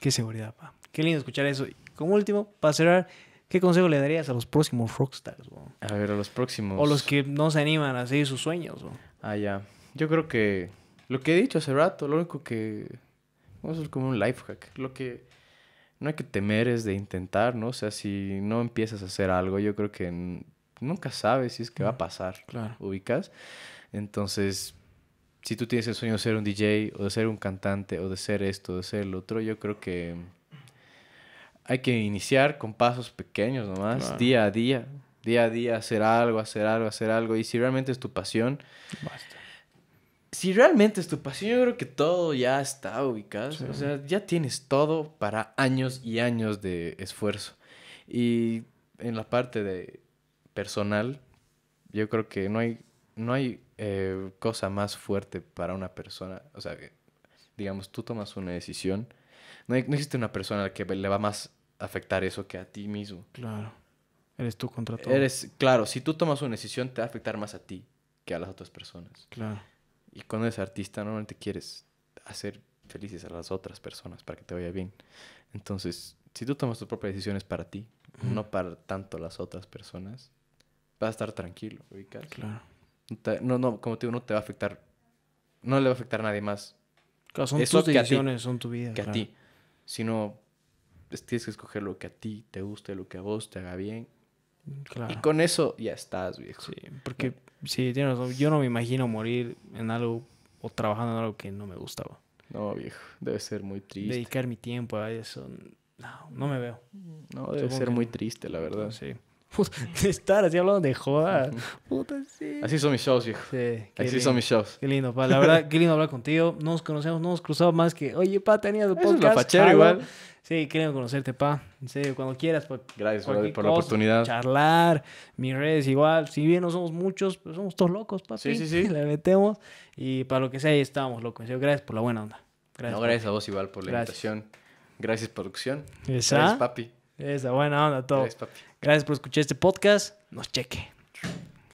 Qué seguridad, pa. Qué lindo escuchar eso. Y como último, para cerrar, ¿qué consejo le darías a los próximos rockstars? A ver, a los próximos. O los que no se animan a seguir sus sueños. Bro. Ah, ya. Yo creo que lo que he dicho hace rato, lo único que. Vamos a hacer como un life hack. Lo que no hay que temer es de intentar, ¿no? O sea, si no empiezas a hacer algo, yo creo que nunca sabes si es que va a pasar. Claro. ¿Ubicas? Entonces, si tú tienes el sueño de ser un DJ o de ser un cantante o de ser esto, o de ser el otro, yo creo que hay que iniciar con pasos pequeños nomás, día a día, día a día, hacer algo, hacer algo, hacer algo. Y si realmente es tu pasión, Basta. Si realmente es tu pasión, yo creo que todo ya está ubicado. O sea, ya tienes todo para años y años de esfuerzo. Y en la parte de personal, yo creo que no hay no hay eh, cosa más fuerte para una persona. O sea, digamos, tú tomas una decisión. No, existe una persona que le va más afectar eso que a ti mismo. Claro. Eres tú contra todo. Eres, claro, si tú tomas una decisión, te va a afectar más a ti que a las otras personas. Claro. Y cuando eres artista, normalmente quieres hacer felices a las otras personas para que te vaya bien. Entonces, si tú tomas tus propias decisiones para ti, no para tanto las otras personas, vas a estar tranquilo. Claro. No, no, como te digo, no te va a afectar. No le va a afectar a nadie más. Claro, son tus decisiones, son tu vida. Que a ti. Sino, pues, tienes que escoger lo que a ti te guste, lo que a vos te haga bien. Y con eso ya estás, viejo. Sí, porque tienes Yo no me imagino morir en algo o trabajando en algo que no me gustaba. No, viejo, debe ser muy triste. Dedicar mi tiempo a eso, no, no me veo. No, debe ser muy triste, la verdad. Sí. Puta, estar así hablando de joda. Puta, Así son mis shows, hijo Así son mis shows. Qué lindo, pa. La verdad, qué lindo hablar contigo. No nos conocemos, no nos cruzamos más que, oye, pa, tenías un podcast. es igual. Sí, queremos conocerte, pa. En serio, cuando quieras. Gracias por, la oportunidad. Charlar, mis redes igual. Si bien no somos muchos, pues somos todos locos, papi. Sí, sí, sí. Le metemos. Y para lo que sea, ahí estamos, locos En gracias por la buena onda. Gracias, no, gracias a vos igual por la invitación. Gracias, producción. Gracias, papi. Esa buena onda, todo. Gracias, Gracias por escuchar este podcast. Nos cheque.